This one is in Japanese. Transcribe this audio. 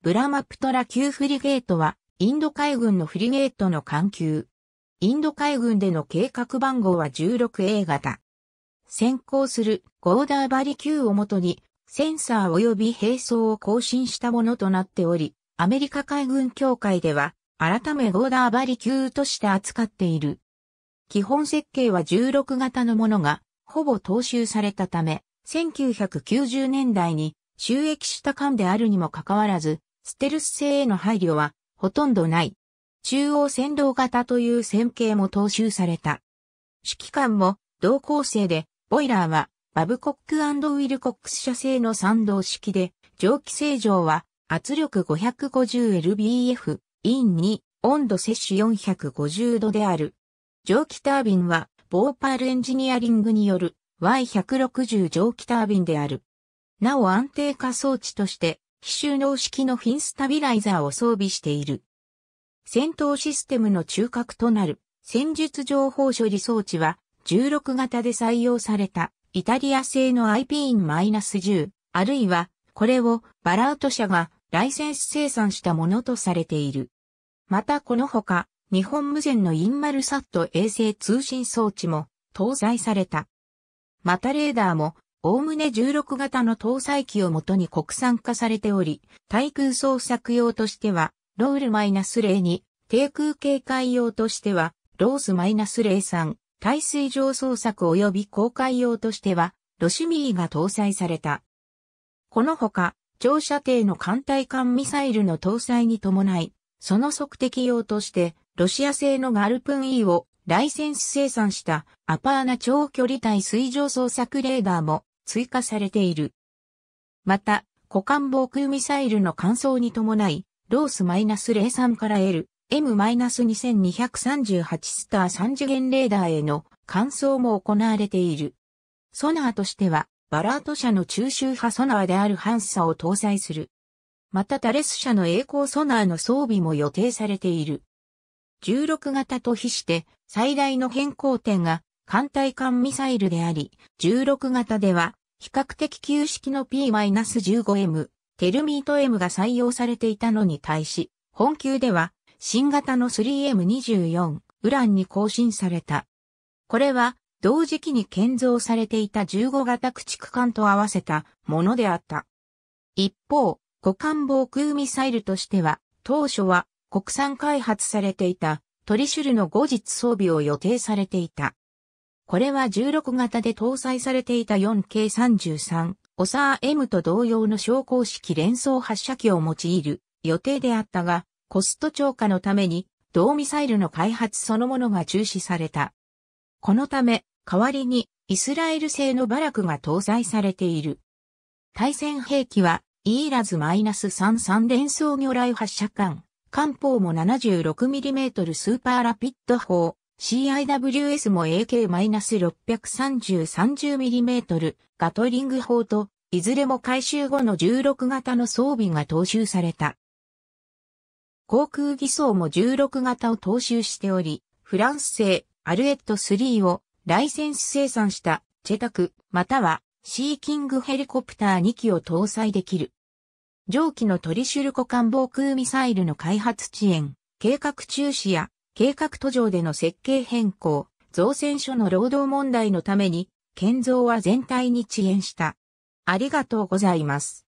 ブラマプトラ級フリゲートは、インド海軍のフリゲートの艦級。インド海軍での計画番号は 16A 型。先行するゴーダーバリ級をもとに、センサー及び兵装を更新したものとなっており、アメリカ海軍協会では、改めゴーダーバリ級として扱っている。基本設計は16型のものが、ほぼ踏襲されたため、1990年代に収益した艦であるにもかかわらず、ステルス性への配慮はほとんどない。中央線道型という線形も踏襲された。指揮官も同構成で、ボイラーはバブコックウィルコックス社製の賛同式で、蒸気製常は圧力 550lbf、イン2、温度摂取450度である。蒸気タービンは、ボーパールエンジニアリングによる Y160 蒸気タービンである。なお安定化装置として、非収納式のフィンスタビライザーを装備している。戦闘システムの中核となる戦術情報処理装置は16型で採用されたイタリア製の IPIN-10 あるいはこれをバラート社がライセンス生産したものとされている。またこのほか日本無線のインマルサット衛星通信装置も搭載された。またレーダーもおおむね16型の搭載機をもとに国産化されており、対空捜索用としては、ロールマイナス -0 に、低空警戒用としては、ロース -03、対水上捜索及び公開用としては、ロシミーが搭載された。このほか、長射程の艦隊艦ミサイルの搭載に伴い、その測定用として、ロシア製のガルプン E をライセンス生産したアパーナ長距離対水上捜索レーダーも追加されている。また、股間防空ミサイルの乾燥に伴い、ロース -03 から L、M-2238 スター3次元レーダーへの乾燥も行われている。ソナーとしては、バラート社の中周波ソナーであるハンサを搭載する。またタレス社の栄光ソナーの装備も予定されている。16型と比して最大の変更点が艦隊艦ミサイルであり、16型では、比較的旧式の P-15M、テルミート M が採用されていたのに対し、本級では、新型の 3M24、ウランに更新された。これは、同時期に建造されていた15型駆逐艦と合わせたものであった。一方、五艦防空ミサイルとしては、当初は国産開発されていたトリシュルの後日装備を予定されていた。これは16型で搭載されていた 4K33、オサー M と同様の昇降式連装発射機を用いる予定であったが、コスト超過のために、同ミサイルの開発そのものが中止された。このため、代わりに、イスラエル製のバラクが搭載されている。対戦兵器は、イーラズ -33 連装魚雷発射管、艦砲も 76mm スーパーラピッド砲、CIWS も AK-630-30mm ガトリング砲と、いずれも回収後の16型の装備が踏襲された。航空偽装も16型を踏襲しており、フランス製アルエット3をライセンス生産したチェタク、またはシーキングヘリコプター2機を搭載できる。上記のトリシュルコ艦防空ミサイルの開発遅延、計画中止や計画途上での設計変更、造船所の労働問題のために、建造は全体に遅延した。ありがとうございます。